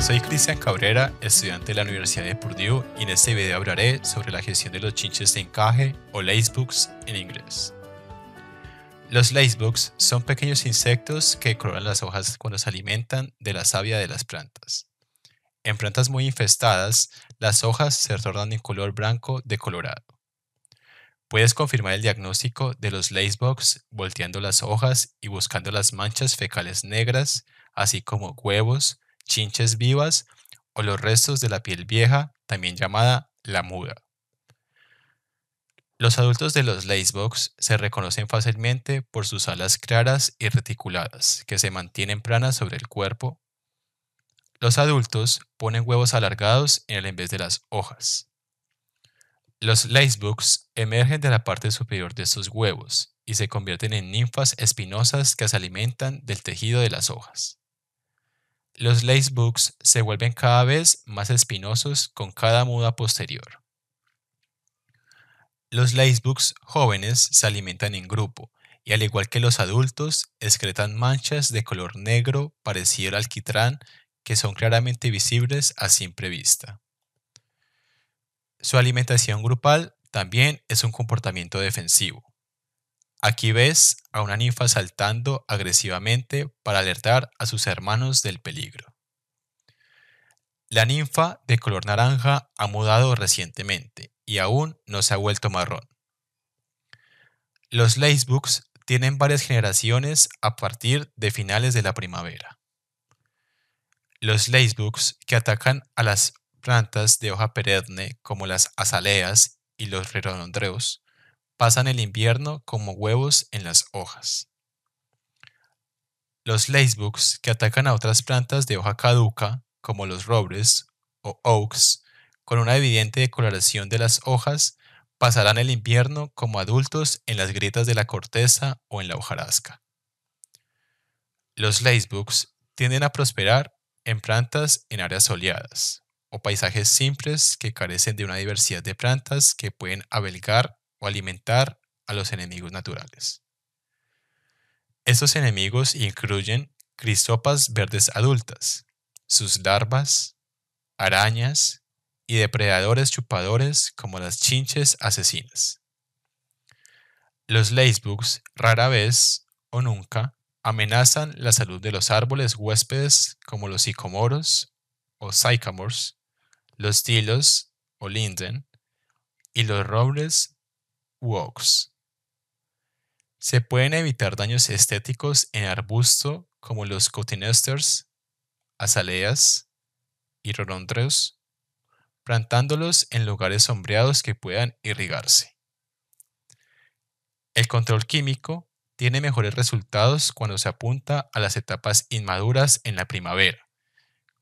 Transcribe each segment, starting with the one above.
Soy Cristian Cabrera, estudiante de la Universidad de Purdue y en este video hablaré sobre la gestión de los chinches de encaje o lacebooks en inglés. Los lacebugs son pequeños insectos que coloran las hojas cuando se alimentan de la savia de las plantas. En plantas muy infestadas, las hojas se tornan en color blanco decolorado. Puedes confirmar el diagnóstico de los lacebugs volteando las hojas y buscando las manchas fecales negras, así como huevos, chinches vivas o los restos de la piel vieja, también llamada la muda. Los adultos de los lacebox se reconocen fácilmente por sus alas claras y reticuladas, que se mantienen planas sobre el cuerpo. Los adultos ponen huevos alargados en el vez de las hojas. Los Lacebox emergen de la parte superior de estos huevos y se convierten en ninfas espinosas que se alimentan del tejido de las hojas los lacebooks se vuelven cada vez más espinosos con cada muda posterior. Los lacebooks jóvenes se alimentan en grupo y al igual que los adultos excretan manchas de color negro parecido al alquitrán que son claramente visibles a simple vista. Su alimentación grupal también es un comportamiento defensivo. Aquí ves a una ninfa saltando agresivamente para alertar a sus hermanos del peligro. La ninfa de color naranja ha mudado recientemente y aún no se ha vuelto marrón. Los lacebooks tienen varias generaciones a partir de finales de la primavera. Los lacebooks que atacan a las plantas de hoja perenne como las azaleas y los rerodondreos pasan el invierno como huevos en las hojas. Los lacebooks, que atacan a otras plantas de hoja caduca, como los robles o oaks, con una evidente decoloración de las hojas, pasarán el invierno como adultos en las grietas de la corteza o en la hojarasca. Los lacebooks tienden a prosperar en plantas en áreas soleadas o paisajes simples que carecen de una diversidad de plantas que pueden abelgar o alimentar a los enemigos naturales. Estos enemigos incluyen crisopas verdes adultas, sus larvas, arañas y depredadores chupadores como las chinches asesinas. Los lacebugs rara vez o nunca amenazan la salud de los árboles huéspedes como los sicomoros o sycamores, los tilos o linden y los robles se pueden evitar daños estéticos en arbusto como los cotinesters, azaleas y rododendros, plantándolos en lugares sombreados que puedan irrigarse. El control químico tiene mejores resultados cuando se apunta a las etapas inmaduras en la primavera,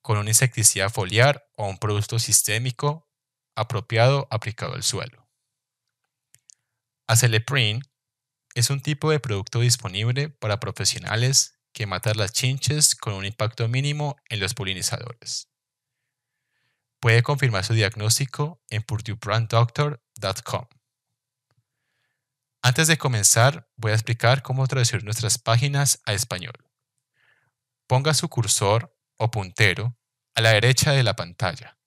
con una insecticida foliar o un producto sistémico apropiado aplicado al suelo. Aceleprine es un tipo de producto disponible para profesionales que matan las chinches con un impacto mínimo en los polinizadores. Puede confirmar su diagnóstico en purduebranddoctor.com Antes de comenzar, voy a explicar cómo traducir nuestras páginas a español. Ponga su cursor o puntero a la derecha de la pantalla.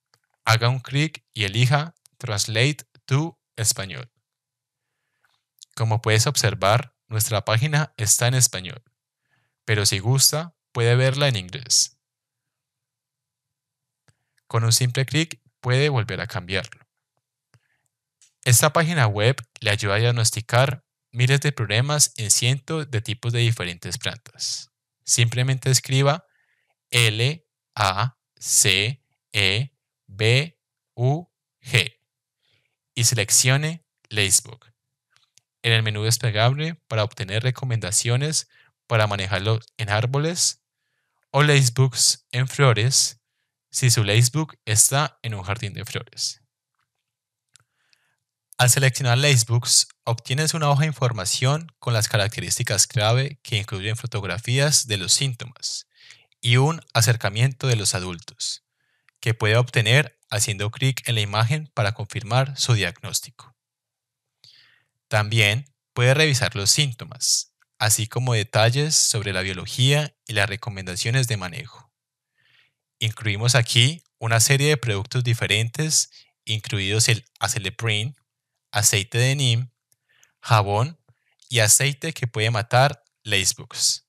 Haga un clic y elija Translate to Español. Como puedes observar, nuestra página está en español, pero si gusta, puede verla en inglés. Con un simple clic puede volver a cambiarlo. Esta página web le ayuda a diagnosticar miles de problemas en cientos de tipos de diferentes plantas. Simplemente escriba L A C E B U G y seleccione Facebook en el menú desplegable para obtener recomendaciones para manejarlo en árboles o lacebooks en flores si su lacebook está en un jardín de flores. Al seleccionar lacebooks, obtienes una hoja de información con las características clave que incluyen fotografías de los síntomas y un acercamiento de los adultos, que puede obtener haciendo clic en la imagen para confirmar su diagnóstico. También puede revisar los síntomas, así como detalles sobre la biología y las recomendaciones de manejo. Incluimos aquí una serie de productos diferentes, incluidos el aceleprin, aceite de neem, jabón y aceite que puede matar lacebugs,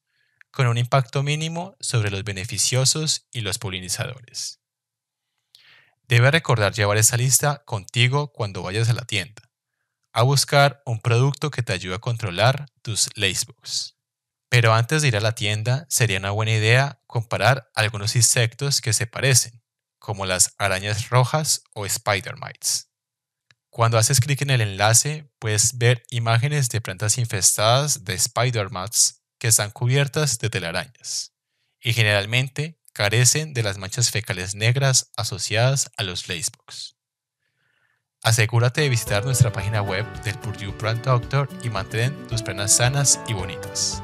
con un impacto mínimo sobre los beneficiosos y los polinizadores. Debe recordar llevar esa lista contigo cuando vayas a la tienda a buscar un producto que te ayude a controlar tus lacebooks. Pero antes de ir a la tienda, sería una buena idea comparar algunos insectos que se parecen, como las arañas rojas o spider mites. Cuando haces clic en el enlace, puedes ver imágenes de plantas infestadas de spider mites que están cubiertas de telarañas y generalmente carecen de las manchas fecales negras asociadas a los lacebooks. Asegúrate de visitar nuestra página web del Purdue Brand Doctor y mantén tus piernas sanas y bonitas.